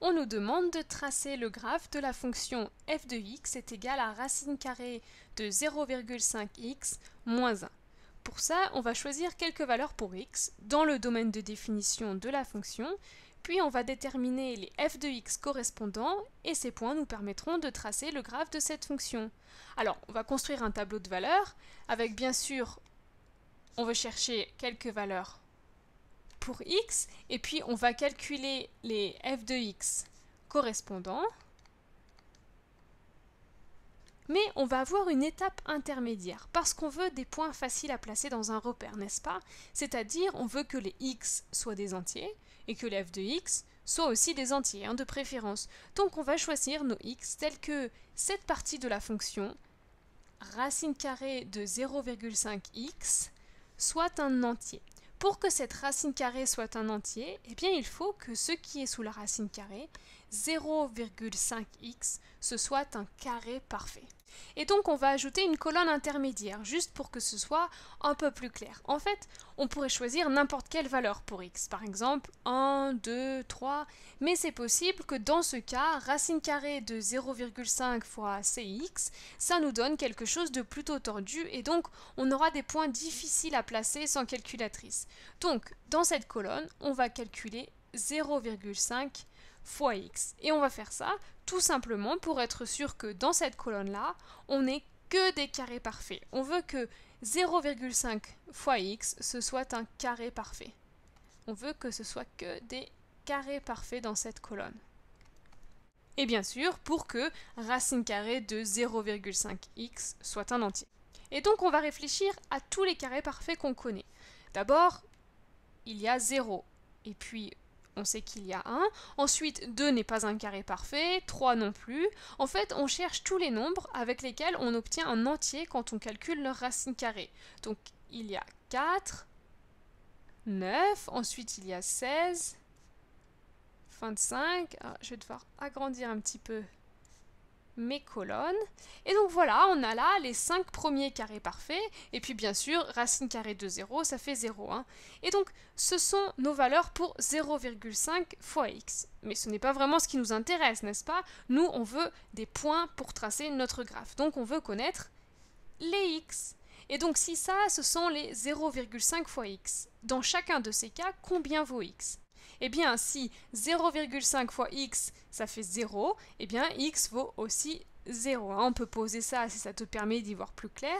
on nous demande de tracer le graphe de la fonction f de x est égal à racine carrée de 0,5x moins 1. Pour ça, on va choisir quelques valeurs pour x dans le domaine de définition de la fonction, puis on va déterminer les f de x correspondants et ces points nous permettront de tracer le graphe de cette fonction. Alors, on va construire un tableau de valeurs avec bien sûr, on veut chercher quelques valeurs pour x, et puis on va calculer les f de x correspondants. Mais on va avoir une étape intermédiaire, parce qu'on veut des points faciles à placer dans un repère, n'est-ce pas C'est-à-dire, on veut que les x soient des entiers, et que les f de x soient aussi des entiers, hein, de préférence. Donc on va choisir nos x tels que cette partie de la fonction, racine carrée de 0,5x, soit un entier. Pour que cette racine carrée soit un entier, eh bien il faut que ce qui est sous la racine carrée 0,5x, ce soit un carré parfait. Et donc on va ajouter une colonne intermédiaire, juste pour que ce soit un peu plus clair. En fait, on pourrait choisir n'importe quelle valeur pour x, par exemple 1, 2, 3, mais c'est possible que dans ce cas, racine carrée de 0,5 fois cx, ça nous donne quelque chose de plutôt tordu, et donc on aura des points difficiles à placer sans calculatrice. Donc, dans cette colonne, on va calculer 0,5 fois x. Et on va faire ça tout simplement pour être sûr que dans cette colonne-là, on n'ait que des carrés parfaits. On veut que 0,5 fois x, ce soit un carré parfait. On veut que ce soit que des carrés parfaits dans cette colonne. Et bien sûr, pour que racine carrée de 0,5x soit un entier. Et donc on va réfléchir à tous les carrés parfaits qu'on connaît. D'abord, il y a 0, et puis on sait qu'il y a 1. Ensuite, 2 n'est pas un carré parfait, 3 non plus. En fait, on cherche tous les nombres avec lesquels on obtient un entier quand on calcule leur racine carrée. Donc, il y a 4, 9, ensuite il y a 16, 25. Alors, je vais devoir agrandir un petit peu mes colonnes. Et donc voilà, on a là les 5 premiers carrés parfaits, et puis bien sûr, racine carrée de 0, ça fait 0. Hein. Et donc, ce sont nos valeurs pour 0,5 fois x. Mais ce n'est pas vraiment ce qui nous intéresse, n'est-ce pas Nous, on veut des points pour tracer notre graphe, donc on veut connaître les x. Et donc si ça, ce sont les 0,5 fois x. Dans chacun de ces cas, combien vaut x eh bien, si 0,5 fois x, ça fait 0, eh bien, x vaut aussi 0. Hein. On peut poser ça si ça te permet d'y voir plus clair.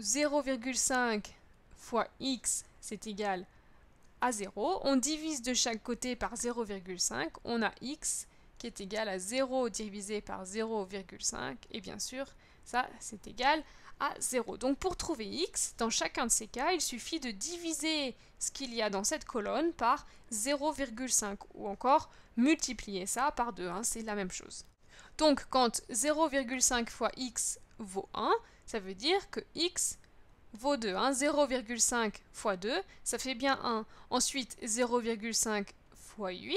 0,5 fois x, c'est égal à 0. On divise de chaque côté par 0,5. On a x qui est égal à 0 divisé par 0,5. Et bien sûr, ça, c'est égal à 0. Donc pour trouver x, dans chacun de ces cas, il suffit de diviser ce qu'il y a dans cette colonne par 0,5 ou encore multiplier ça par 2, hein, c'est la même chose. Donc quand 0,5 fois x vaut 1, ça veut dire que x vaut 2. 0,5 hein. fois 2, ça fait bien 1. Ensuite 0,5 fois 8,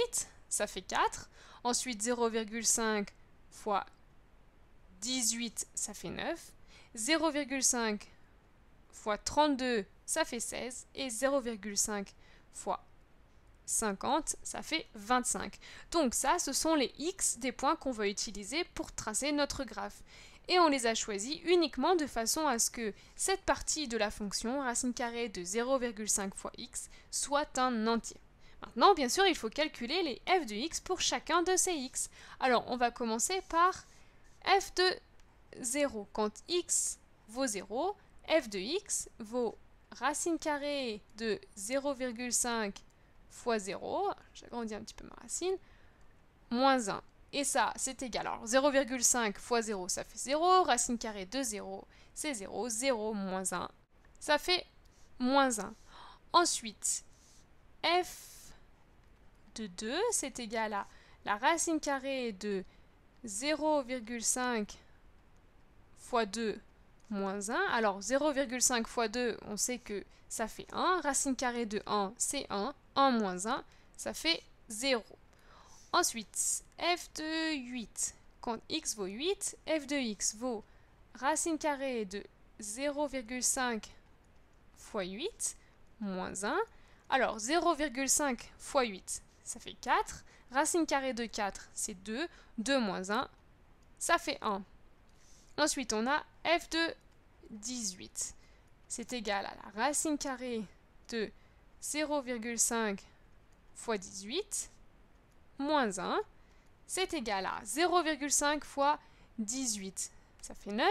ça fait 4. Ensuite 0,5 fois 18, ça fait 9. 0,5 fois 32, ça fait 16. Et 0,5 fois 50, ça fait 25. Donc ça, ce sont les x des points qu'on va utiliser pour tracer notre graphe. Et on les a choisis uniquement de façon à ce que cette partie de la fonction racine carrée de 0,5 fois x soit un entier. Maintenant, bien sûr, il faut calculer les f de x pour chacun de ces x. Alors, on va commencer par f de 0 quand x vaut 0, f de x vaut racine carrée de 0,5 fois 0, j'agrandis un petit peu ma racine, moins 1. Et ça, c'est égal. Alors 0,5 fois 0, ça fait 0, racine carrée de 0, c'est 0, 0 moins 1, ça fait moins 1. Ensuite, f de 2, c'est égal à la racine carrée de 0,5 fois 2 moins 1. Alors 0,5 fois 2, on sait que ça fait 1. Racine carrée de 1, c'est 1. 1 moins 1, ça fait 0. Ensuite, f de 8. Quand x vaut 8, f de x vaut racine carrée de 0,5 fois 8 moins 1. Alors 0,5 fois 8, ça fait 4. Racine carrée de 4, c'est 2. 2 moins 1, ça fait 1. Ensuite, on a f de 18. C'est égal à la racine carrée de 0,5 fois 18 moins 1. C'est égal à 0,5 fois 18. Ça fait 9.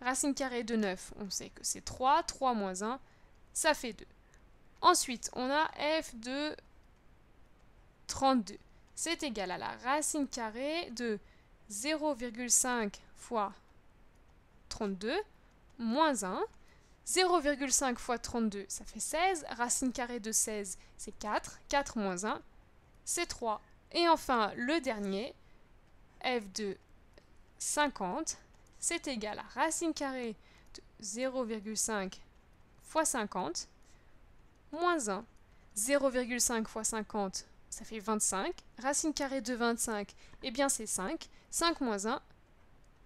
Racine carrée de 9, on sait que c'est 3. 3 moins 1, ça fait 2. Ensuite, on a f de 32. C'est égal à la racine carrée de 0,5 fois 32 moins 1. 0,5 fois 32, ça fait 16. Racine carrée de 16, c'est 4. 4 moins 1, c'est 3. Et enfin, le dernier, f de 50, c'est égal à racine carrée de 0,5 fois 50 moins 1. 0,5 fois 50, ça fait 25. Racine carrée de 25, eh bien c'est 5. 5 moins 1,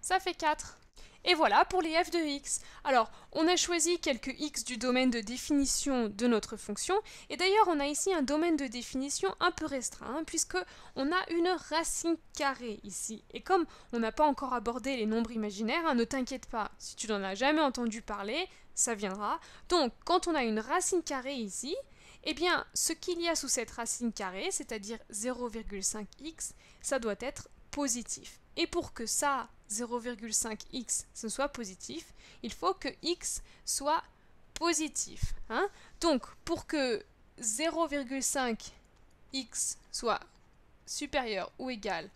ça fait 4. Et voilà pour les f de x. Alors, on a choisi quelques x du domaine de définition de notre fonction, et d'ailleurs on a ici un domaine de définition un peu restreint, hein, puisque on a une racine carrée ici. Et comme on n'a pas encore abordé les nombres imaginaires, hein, ne t'inquiète pas, si tu n'en as jamais entendu parler, ça viendra. Donc, quand on a une racine carrée ici, eh bien, ce qu'il y a sous cette racine carrée, c'est-à-dire 0,5x, ça doit être positif. Et pour que ça 0,5x ce soit positif, il faut que x soit positif. Hein. Donc pour que 0,5x soit supérieur ou égal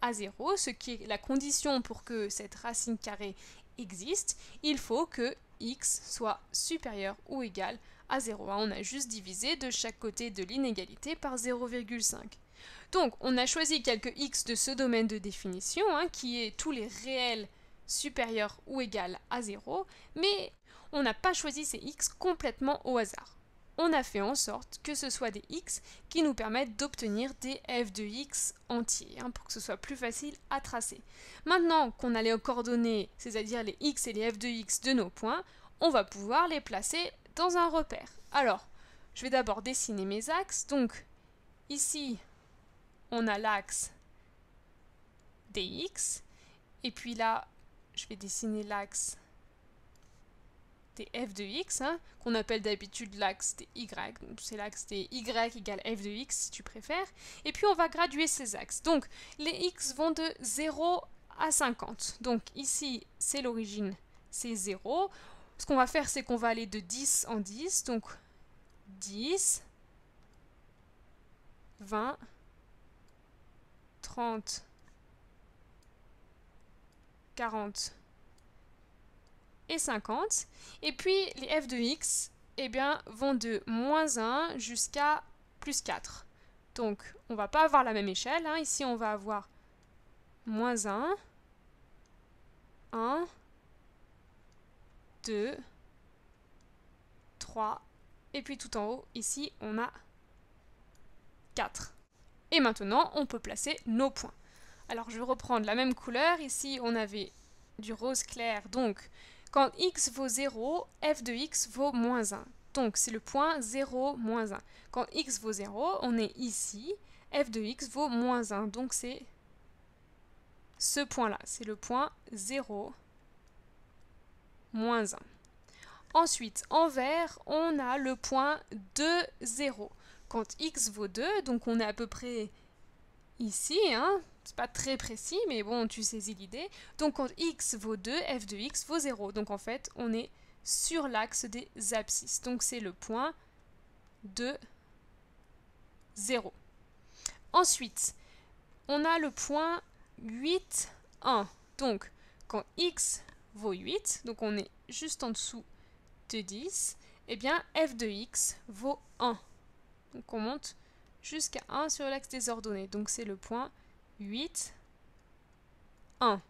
à 0, ce qui est la condition pour que cette racine carrée existe, il faut que x soit supérieur ou égal à 0. Hein, on a juste divisé de chaque côté de l'inégalité par 0,5. Donc, on a choisi quelques x de ce domaine de définition, hein, qui est tous les réels supérieurs ou égaux à 0, mais on n'a pas choisi ces x complètement au hasard. On a fait en sorte que ce soit des x qui nous permettent d'obtenir des f de x entiers, hein, pour que ce soit plus facile à tracer. Maintenant qu'on a les coordonnées, c'est-à-dire les x et les f de x de nos points, on va pouvoir les placer dans un repère. Alors, je vais d'abord dessiner mes axes. Donc, ici, on a l'axe dx, et puis là, je vais dessiner l'axe des f de x, hein, qu'on appelle d'habitude l'axe des y, c'est l'axe des y égale f de x si tu préfères, et puis on va graduer ces axes. Donc les x vont de 0 à 50, donc ici c'est l'origine, c'est 0. Ce qu'on va faire c'est qu'on va aller de 10 en 10, donc 10, 20, 30, 40 et 50. Et puis les f de x eh bien, vont de moins 1 jusqu'à plus 4. Donc on va pas avoir la même échelle. Hein. Ici on va avoir moins 1, 1, 2, 3. Et puis tout en haut, ici, on a 4. Et maintenant, on peut placer nos points. Alors je vais reprendre la même couleur. Ici, on avait du rose clair. Donc, quand x vaut 0, f de x vaut moins 1. Donc, c'est le point 0, moins 1. Quand x vaut 0, on est ici. f de x vaut moins 1. Donc, c'est ce point-là. C'est le point 0, moins 1. Ensuite, en vert, on a le point 2, 0 quand x vaut 2, donc on est à peu près ici, hein. c'est pas très précis, mais bon, tu saisis l'idée. Donc quand x vaut 2, f de x vaut 0. Donc en fait, on est sur l'axe des abscisses. Donc c'est le point de 0. Ensuite, on a le point 8, 1. Donc quand x vaut 8, donc on est juste en dessous de 10, et eh bien f de x vaut 1. Donc on monte jusqu'à 1 sur l'axe des ordonnées. Donc c'est le point 8, 1.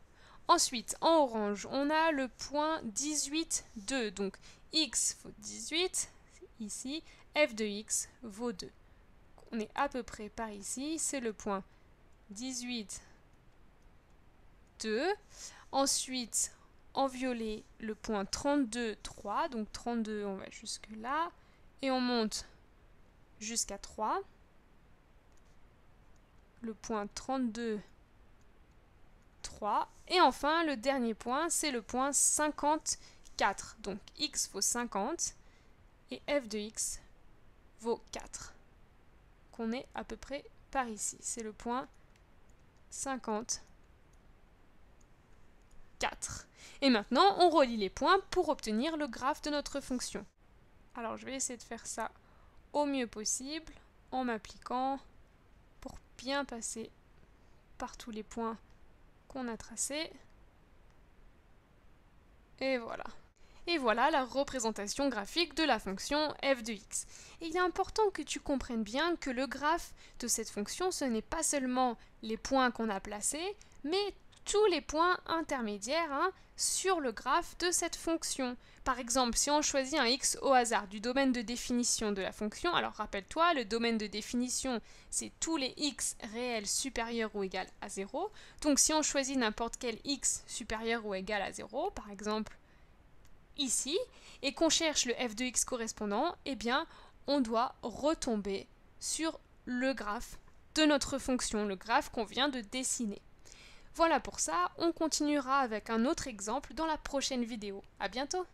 Ensuite, en orange, on a le point 18, 2. Donc x vaut 18, ici, f de x vaut 2. On est à peu près par ici, c'est le point 18, 2. Ensuite, en violet, le point 32, 3. Donc 32, on va jusque là. Et on monte jusqu'à 3. Le point 32, 3. Et enfin, le dernier point, c'est le point 54. Donc x vaut 50 et f de x vaut 4. Qu'on est à peu près par ici. C'est le point 54. Et maintenant, on relie les points pour obtenir le graphe de notre fonction. Alors, je vais essayer de faire ça au mieux possible en m'appliquant pour bien passer par tous les points qu'on a tracés. Et voilà. Et voilà la représentation graphique de la fonction f de x. Et il est important que tu comprennes bien que le graphe de cette fonction, ce n'est pas seulement les points qu'on a placés, mais tous les points intermédiaires hein, sur le graphe de cette fonction. Par exemple, si on choisit un x au hasard du domaine de définition de la fonction, alors rappelle-toi, le domaine de définition, c'est tous les x réels supérieurs ou égaux à 0. Donc si on choisit n'importe quel x supérieur ou égal à 0, par exemple ici, et qu'on cherche le f de x correspondant, eh bien, on doit retomber sur le graphe de notre fonction, le graphe qu'on vient de dessiner. Voilà pour ça, on continuera avec un autre exemple dans la prochaine vidéo. À bientôt